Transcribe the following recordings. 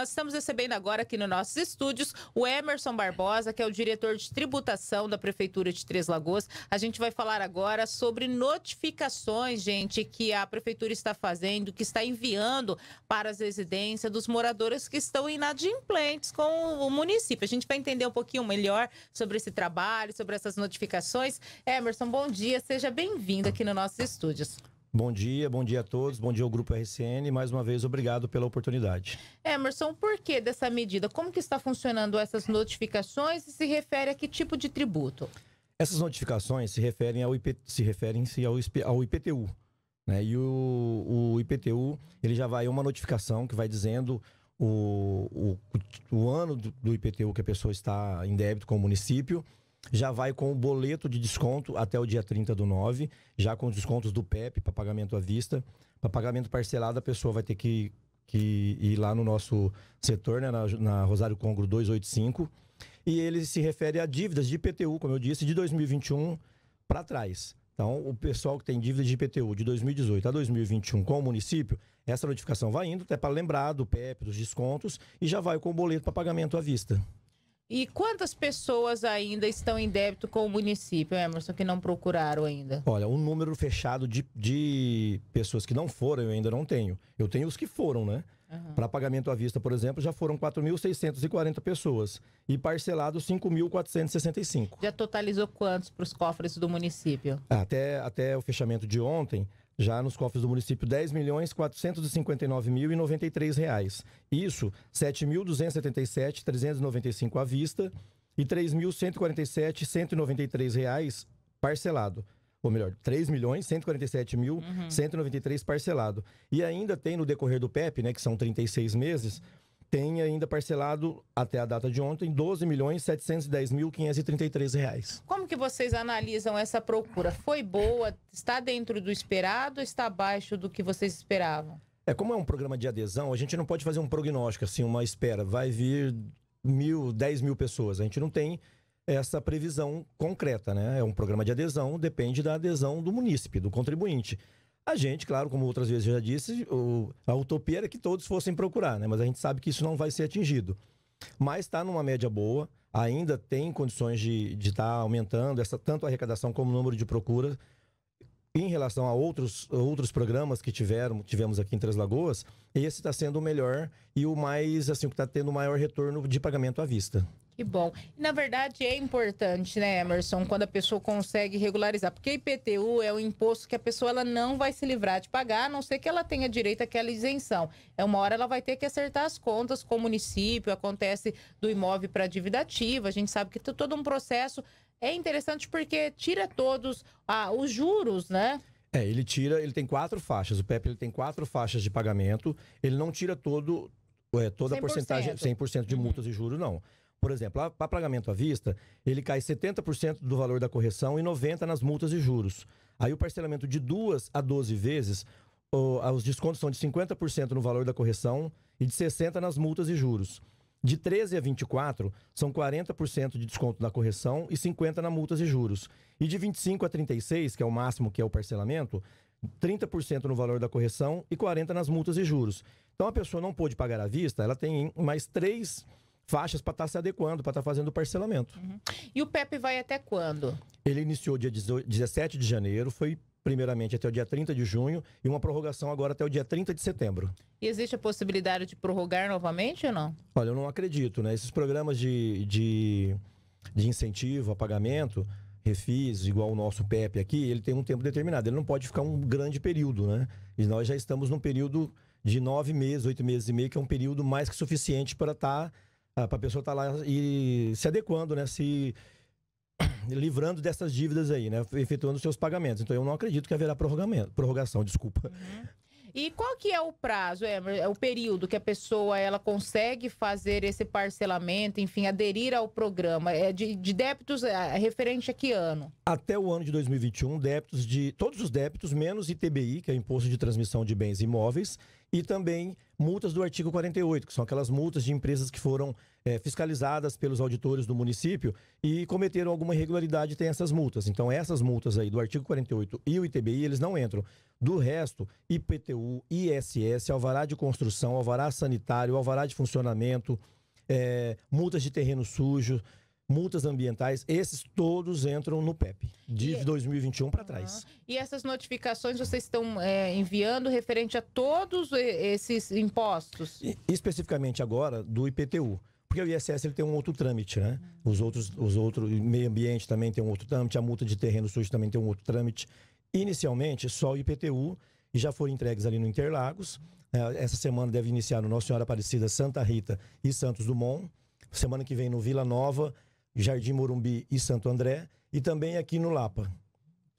Nós estamos recebendo agora aqui nos nossos estúdios o Emerson Barbosa, que é o diretor de tributação da Prefeitura de Três Lagoas. A gente vai falar agora sobre notificações, gente, que a Prefeitura está fazendo, que está enviando para as residências dos moradores que estão inadimplentes com o município. A gente vai entender um pouquinho melhor sobre esse trabalho, sobre essas notificações. Emerson, bom dia, seja bem-vindo aqui nos nossos estúdios. Bom dia, bom dia a todos, bom dia ao Grupo RCN. Mais uma vez, obrigado pela oportunidade. Emerson, por que dessa medida? Como que está funcionando essas notificações e se refere a que tipo de tributo? Essas notificações se referem ao, IP, se referem -se ao, ao IPTU. Né? E o, o, IPTU ele já vai uma notificação que vai dizendo o, o, o ano do, do IPTU que a pessoa está em débito com o município já vai com o boleto de desconto até o dia 30 do 9, já com descontos do PEP para pagamento à vista. Para pagamento parcelado, a pessoa vai ter que, que ir lá no nosso setor, né, na, na Rosário Congro 285. E ele se refere a dívidas de IPTU, como eu disse, de 2021 para trás. Então, o pessoal que tem dívidas de IPTU de 2018 a 2021 com o município, essa notificação vai indo até para lembrar do PEP, dos descontos, e já vai com o boleto para pagamento à vista. E quantas pessoas ainda estão em débito com o município, Emerson, que não procuraram ainda? Olha, um número fechado de, de pessoas que não foram eu ainda não tenho. Eu tenho os que foram, né? Uhum. Para pagamento à vista, por exemplo, já foram 4.640 pessoas e parcelado 5.465. Já totalizou quantos para os cofres do município? Ah, até, até o fechamento de ontem, já nos cofres do município R$ milhões 459 mil reais. Isso, 7.277.395 à vista e R$ 3.147.193 parcelado. Ou melhor, R$ 3.147.193 uhum. parcelado. E ainda tem no decorrer do PEP, né, que são 36 meses, tem ainda parcelado, até a data de ontem, 12 milhões mil reais. Como que vocês analisam essa procura? Foi boa? Está dentro do esperado ou está abaixo do que vocês esperavam? É, como é um programa de adesão, a gente não pode fazer um prognóstico, assim, uma espera. Vai vir mil, 10 mil pessoas. A gente não tem essa previsão concreta, né? É um programa de adesão, depende da adesão do munícipe, do contribuinte. A gente, claro, como outras vezes eu já disse, o, a utopia era que todos fossem procurar, né? Mas a gente sabe que isso não vai ser atingido. Mas está numa média boa, ainda tem condições de estar tá aumentando essa, tanto a arrecadação como o número de procuras. Em relação a outros, outros programas que tiveram, tivemos aqui em Três Lagoas, esse está sendo o melhor e o mais, assim, que está tendo o maior retorno de pagamento à vista. Que bom. Na verdade, é importante, né, Emerson, quando a pessoa consegue regularizar. Porque IPTU é um imposto que a pessoa ela não vai se livrar de pagar, a não ser que ela tenha direito àquela isenção. É uma hora ela vai ter que acertar as contas com o município, acontece do imóvel para a dívida ativa. A gente sabe que tem todo um processo. É interessante porque tira todos ah, os juros, né? É, ele tira, ele tem quatro faixas. O PEP ele tem quatro faixas de pagamento. Ele não tira todo, é, toda 100%. a porcentagem, 100% de multas uhum. e juros, não. Por exemplo, para pagamento à vista, ele cai 70% do valor da correção e 90% nas multas e juros. Aí o parcelamento de duas a 12 vezes, os descontos são de 50% no valor da correção e de 60% nas multas e juros. De 13 a 24, são 40% de desconto na correção e 50% na multas e juros. E de 25 a 36, que é o máximo que é o parcelamento, 30% no valor da correção e 40% nas multas e juros. Então a pessoa não pôde pagar à vista, ela tem mais três faixas para estar tá se adequando, para estar tá fazendo o parcelamento. Uhum. E o PEP vai até quando? Ele iniciou dia 17 de janeiro, foi primeiramente até o dia 30 de junho e uma prorrogação agora até o dia 30 de setembro. E existe a possibilidade de prorrogar novamente ou não? Olha, eu não acredito, né? Esses programas de, de, de incentivo a pagamento, refis, igual o nosso PEP aqui, ele tem um tempo determinado. Ele não pode ficar um grande período, né? E nós já estamos num período de nove meses, oito meses e meio, que é um período mais que suficiente para estar... Tá ah, para a pessoa estar tá lá e se adequando, né? Se livrando dessas dívidas aí, né? Efetuando os seus pagamentos. Então eu não acredito que haverá prorrogamento, prorrogação, desculpa. Uhum. E qual que é o prazo, é, o período que a pessoa ela consegue fazer esse parcelamento, enfim, aderir ao programa é de, de débitos é, referente a que ano? Até o ano de 2021, débitos de todos os débitos menos ITBI, que é o imposto de transmissão de bens imóveis, e também multas do artigo 48, que são aquelas multas de empresas que foram é, fiscalizadas pelos auditores do município e cometeram alguma irregularidade tem essas multas. Então, essas multas aí do artigo 48 e o ITBI, eles não entram. Do resto, IPTU, ISS, alvará de construção, alvará sanitário, alvará de funcionamento, é, multas de terreno sujo, multas ambientais, esses todos entram no PEP, de e... 2021 é- para trás. Uhum. E essas notificações vocês estão é, enviando referente a todos esses impostos? E, especificamente agora do IPTU. Porque o ISS ele tem um outro trâmite, né? Os outros, os outros, meio ambiente também tem um outro trâmite, a multa de terreno sujo também tem um outro trâmite. Inicialmente, só o IPTU e já foram entregues ali no Interlagos. É, essa semana deve iniciar no Nossa Senhora Aparecida, Santa Rita e Santos Dumont. Semana que vem no Vila Nova Jardim Morumbi e Santo André, e também aqui no Lapa.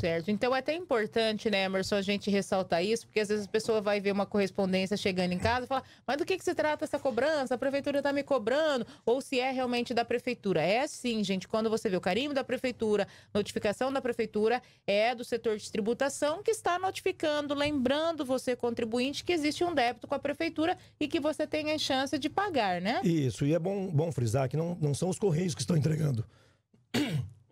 Certo. Então é até importante, né, Emerson, a gente ressaltar isso, porque às vezes a pessoa vai ver uma correspondência chegando em casa e fala, mas do que, que se trata essa cobrança? A prefeitura está me cobrando? Ou se é realmente da prefeitura? É sim, gente. Quando você vê o carimbo da prefeitura, notificação da prefeitura, é do setor de tributação que está notificando, lembrando você, contribuinte, que existe um débito com a prefeitura e que você tem a chance de pagar, né? Isso, e é bom, bom frisar que não, não são os Correios que estão entregando.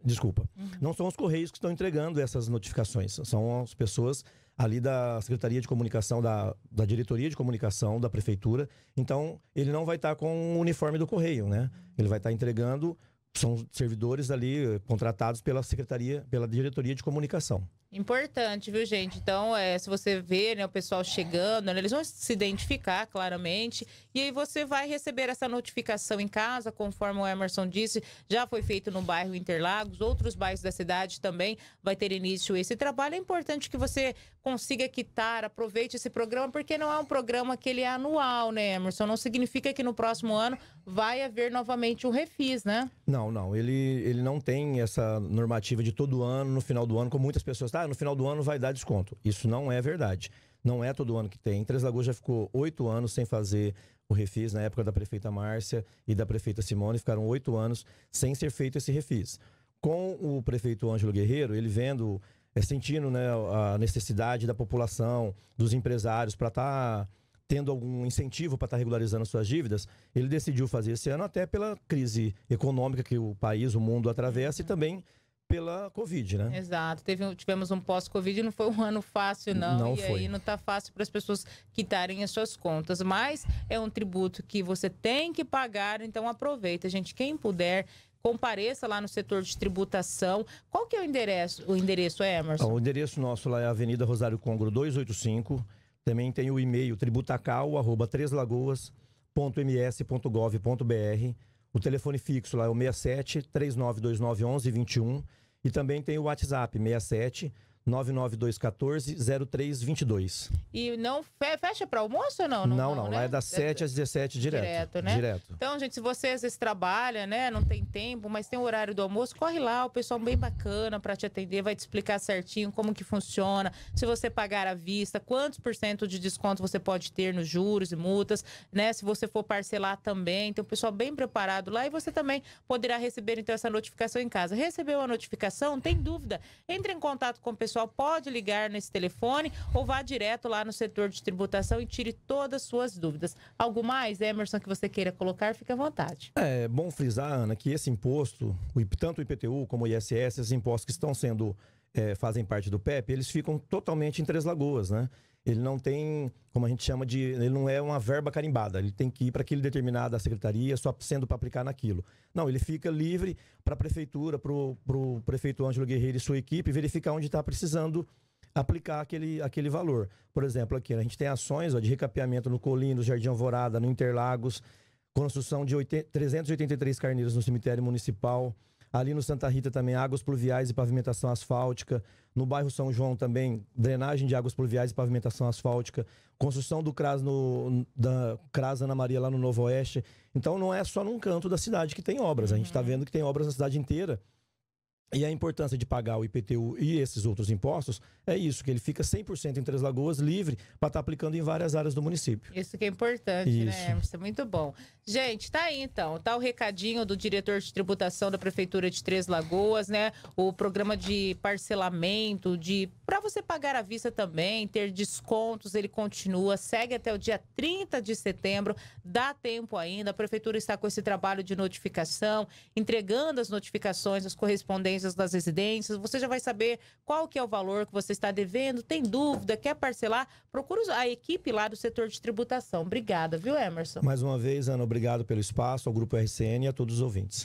Desculpa. Uhum. Não são os Correios que estão entregando essas notificações, são as pessoas ali da Secretaria de Comunicação, da, da Diretoria de Comunicação da Prefeitura. Então, ele não vai estar tá com o uniforme do Correio, né? Ele vai estar tá entregando, são servidores ali eh, contratados pela Secretaria, pela Diretoria de Comunicação. Importante, viu, gente? Então, é, se você vê né, o pessoal chegando, né, eles vão se identificar claramente. E aí você vai receber essa notificação em casa, conforme o Emerson disse, já foi feito no bairro Interlagos, outros bairros da cidade também vai ter início esse trabalho. É importante que você consiga quitar, aproveite esse programa, porque não é um programa que ele é anual, né, Emerson? Não significa que no próximo ano vai haver novamente um refis, né? Não, não. Ele, ele não tem essa normativa de todo ano, no final do ano, como muitas pessoas. Ah, no final do ano vai dar desconto. Isso não é verdade. Não é todo ano que tem. Três Lagoas já ficou oito anos sem fazer o refis, na época da prefeita Márcia e da prefeita Simone, ficaram oito anos sem ser feito esse refis. Com o prefeito Ângelo Guerreiro, ele vendo, eh, sentindo né, a necessidade da população, dos empresários, para estar. Tá tendo algum incentivo para estar tá regularizando suas dívidas, ele decidiu fazer esse ano até pela crise econômica que o país, o mundo atravessa uhum. e também pela Covid, né? Exato. Teve, tivemos um pós-Covid, e não foi um ano fácil, não. não e foi. aí não está fácil para as pessoas quitarem as suas contas. Mas é um tributo que você tem que pagar, então aproveita, gente. Quem puder, compareça lá no setor de tributação. Qual que é o endereço? O endereço é, Emerson? O endereço nosso lá é Avenida Rosário Congro 285. Também tem o e-mail tributacal@treslagoas.ms.gov.br. O telefone fixo lá é o 67 3929 1121 e também tem o WhatsApp 67 99214-0322. E não fe fecha para almoço ou não? Não, não. não, não né? Lá é das 7 é às 17 direto. Direto, né? Direto. Então, gente, se você às vezes trabalha, né? Não tem tempo, mas tem o horário do almoço, corre lá. O pessoal bem bacana para te atender, vai te explicar certinho como que funciona. Se você pagar à vista, quantos por cento de desconto você pode ter nos juros e multas, né? Se você for parcelar também. Tem o pessoal bem preparado lá e você também poderá receber, então, essa notificação em casa. Recebeu a notificação? Tem dúvida? Entre em contato com o pessoal pessoal pode ligar nesse telefone ou vá direto lá no setor de tributação e tire todas as suas dúvidas. Algo mais, Emerson, que você queira colocar, fica à vontade. É bom frisar, Ana, que esse imposto, tanto o IPTU como o ISS, esses impostos que estão sendo, é, fazem parte do PEP, eles ficam totalmente em Três Lagoas, né? ele não tem, como a gente chama de, ele não é uma verba carimbada, ele tem que ir para aquele determinada secretaria, só sendo para aplicar naquilo. Não, ele fica livre para a prefeitura, para o prefeito Ângelo Guerreiro e sua equipe verificar onde está precisando aplicar aquele, aquele valor. Por exemplo, aqui a gente tem ações ó, de recapeamento no Colino, Jardim Alvorada, no Interlagos, construção de 8, 383 carneiros no cemitério municipal, Ali no Santa Rita também, águas pluviais e pavimentação asfáltica. No bairro São João também, drenagem de águas pluviais e pavimentação asfáltica. Construção do CRAS, no, da CRAS Ana Maria lá no Novo Oeste. Então não é só num canto da cidade que tem obras. A gente está uhum. vendo que tem obras na cidade inteira. E a importância de pagar o IPTU e esses outros impostos é isso, que ele fica 100% em Três Lagoas livre para estar tá aplicando em várias áreas do município. Isso que é importante, né, isso. né, Emerson? É muito bom. Gente, tá aí então, tá o recadinho do diretor de tributação da Prefeitura de Três Lagoas, né? O programa de parcelamento, de para você pagar à vista também, ter descontos, ele continua, segue até o dia 30 de setembro, dá tempo ainda. A Prefeitura está com esse trabalho de notificação, entregando as notificações, as correspondências transferências das residências, você já vai saber qual que é o valor que você está devendo, tem dúvida, quer parcelar, procura a equipe lá do setor de tributação. Obrigada, viu, Emerson? Mais uma vez, Ana, obrigado pelo espaço, ao Grupo RCN e a todos os ouvintes.